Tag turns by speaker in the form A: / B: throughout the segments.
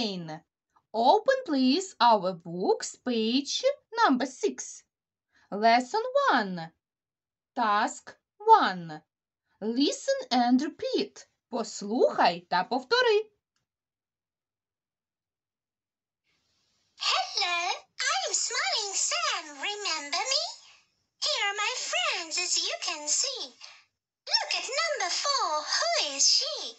A: again. Open, please, our books, page number 6. Lesson 1. Task 1. Listen and repeat. Послухай та повтори. Hello, I'm Smiling Sam, remember me? Here are my friends, as you can see. Look at number 4, who is she?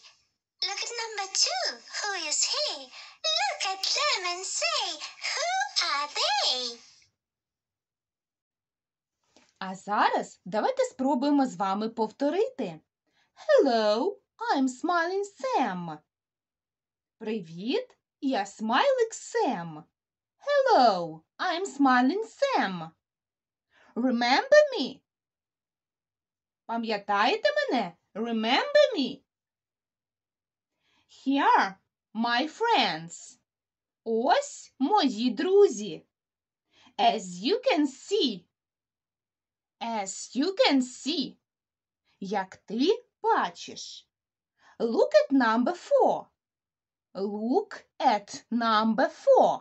A: Look at number two. Who is he? Look at them and say, who are they? А зараз давайте спробуємо з вами повторити. Hello, I'm smiling Sam. Привіт, я смайлик Сем. Hello, I'm smiling Sam. Remember me? Пам'ятаєте мене? Remember me? Here my friends. Ось мої друзі. As you can see. As you can see. Як ти бачиш. Look at number four. Look at number four.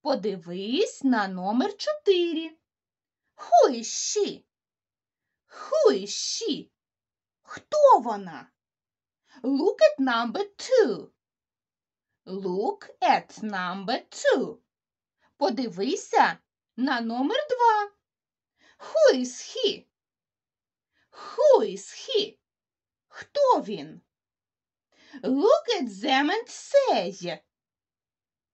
A: Подивись на номер чотири. Who is she? Who is she? Хто вона? Look at number two. Look at number two. Подивися на номер два. Who is he? Who is he? Хто він? Look at them and say.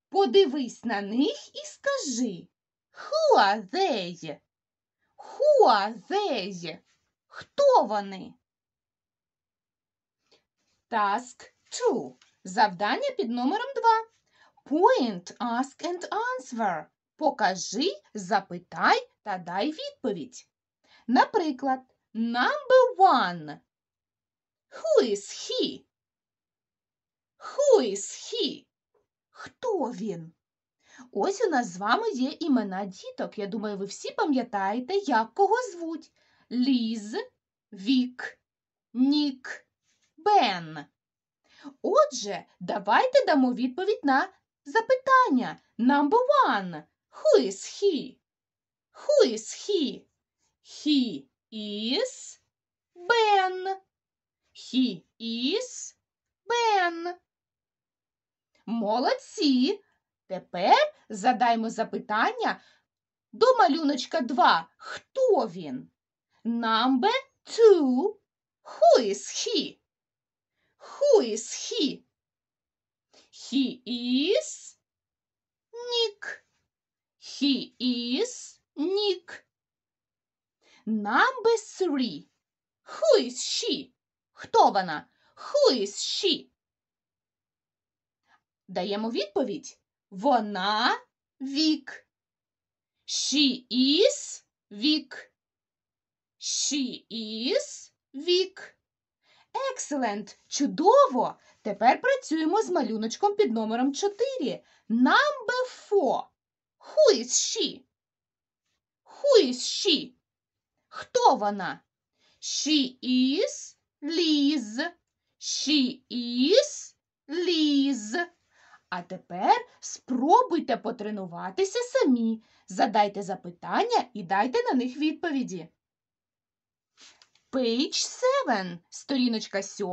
A: Подивись на них і скажи. Who are they? Who are they? Хто вони? Task 2. Завдання під номером 2. Point, ask and answer. Покажи, запитай та дай відповідь. Наприклад, number one. Who is he? Who is he? Хто він? Ось у нас з вами є імена діток. Я думаю, ви всі пам'ятаєте, як кого звуть. Ліз, Вік, Нік, Бен. Отже, давайте дамо відповідь на запитання Number one. Who is he? Who is he? He is Ben. He is Ben. Молодці. Тепер задаймо запитання до малюночка 2. Хто він? Number two. Who is he? Who is he? He is Nick. He is Nick. Number three. Who is she? Хто вона? Who is she? Даємо відповідь. Вона вік. She is вік. She is вік. Excellent! Чудово! Тепер працюємо з малюночком під номером 4. Number 4. Who is she? Who is she? Хто вона? She is Liz. She is Liz. А тепер спробуйте потренуватися самі. Задайте запитання і дайте на них відповіді. Page 7, сторіночка 7,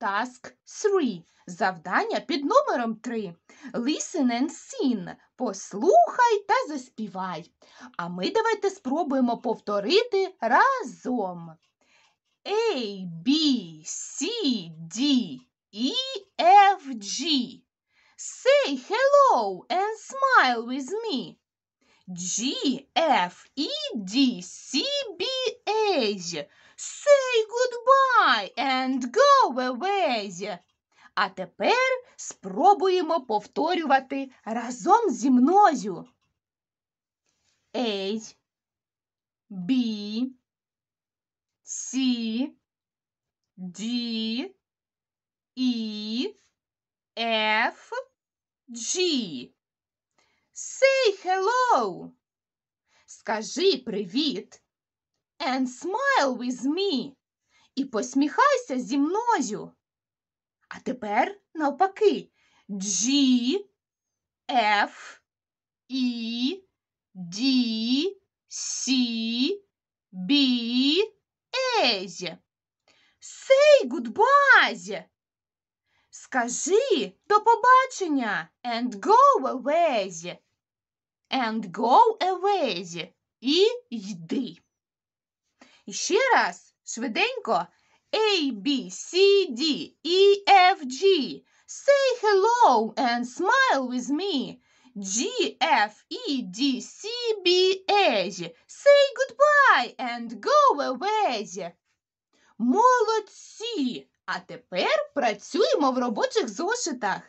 A: task 3. Завдання під номером 3. Listen and sing. Послухай та заспівай. А ми давайте спробуємо повторити разом. A, B, C, D, E, F, G. Say hello and smile with me. G, F, E, D, C, B, H. Say goodbye and go away. А тепер спробуємо повторювати разом зі мною. A, B, C, D, E, F, G. Say hello. Скажи привіт. And smile with me! І посміхайся зі мною. А тепер навпаки. G, F, E, D, C, B, A. Say goodbye. Скажи до побачення and go away. And go away. І йди. І ще раз, швиденько. A, B, C, D, E, F, G. Say hello and smile with me. G, F, E, D, C, B, H. Say goodbye and go away. Молодці! А тепер працюємо в робочих зошитах.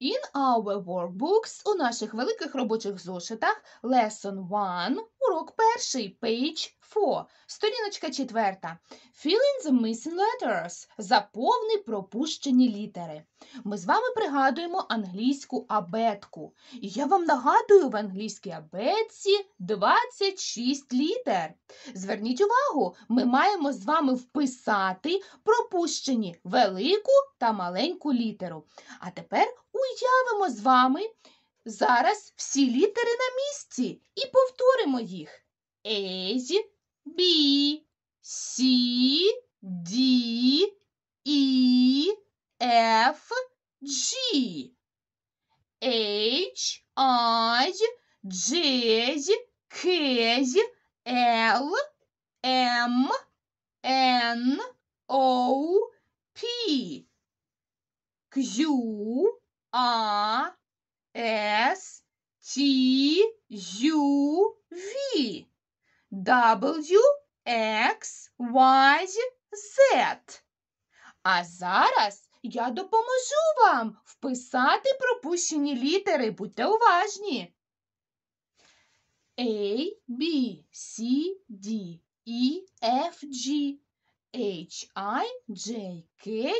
A: In our workbooks у наших великих робочих зошитах lesson 1 Урок перший page 4. Сторіночка четверта. Fill in the missing letters. Заповни пропущені літери. Ми з вами пригадуємо англійську абетку. І я вам нагадую в англійській абетці 26 літер. Зверніть увагу, ми маємо з вами вписати пропущені велику та маленьку літеру. А тепер уявимо з вами, Зараз всі літери на місці і повторимо їх. Езі, бі, сі, ді, і, еф, джі. H, I, J, K, L, M, N, O, P, Q, A, S, T, U, V, W, X, Y, Z. А зараз я допоможу вам вписати пропущені літери. Будьте уважні. A, B, C, D, E, F, G, H, I, J, K,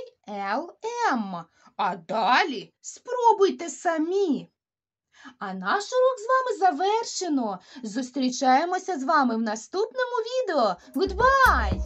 A: L, M. А далі спробуйте самі. А наш урок з вами завершено. Зустрічаємося з вами в наступному відео. Гудбай!